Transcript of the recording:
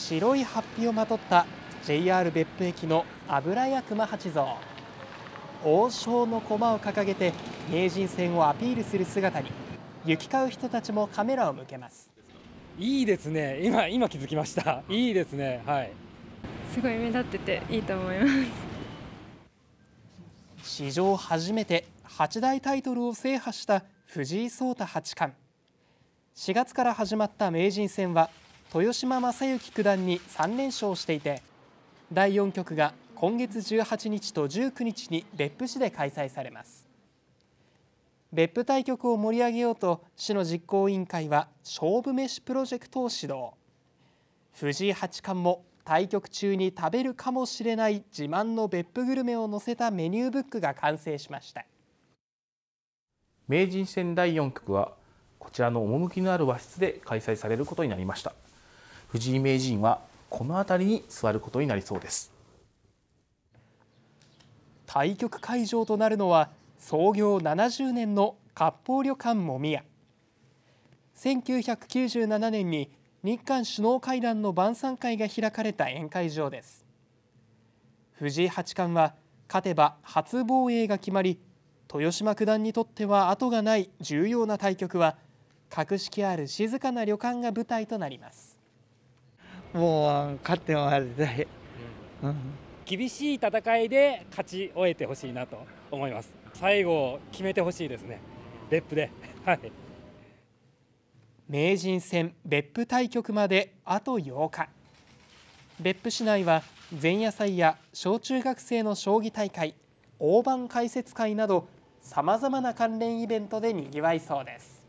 白いハッピをまとった JR 別府駅の油屋熊八像王将の駒を掲げて名人戦をアピールする姿に行き交う人たちもカメラを向けますいいですね今今気づきましたいいですねはいすごい目立ってていいと思います史上初めて八大タイトルを制覇した藤井聡太八冠4月から始まった名人戦は豊島将之九段に3連勝していて第4局が今月18日と19日に別府市で開催されます別府対局を盛り上げようと市の実行委員会は勝負飯プロジェクトを指導藤井八冠も対局中に食べるかもしれない自慢の別府グルメを載せたメニューブックが完成しました名人戦第4局はこちらの趣のある和室で開催されることになりました藤井名人はこの辺りに座ることになりそうです対局会場となるのは創業70年の割烹旅館もみや1997年に日韓首脳会談の晩餐会が開かれた宴会場です藤井八冠は勝てば初防衛が決まり豊島九段にとっては後がない重要な対局は格式ある静かな旅館が舞台となりますもう勝ってもらいたい、うん、厳しい戦いで勝ち終えてほしいなと思います最後決めてほしいですね別府で 名人戦別府対局まであと8日別府市内は前夜祭や小中学生の将棋大会大盤解説会などさまざまな関連イベントでにぎわいそうです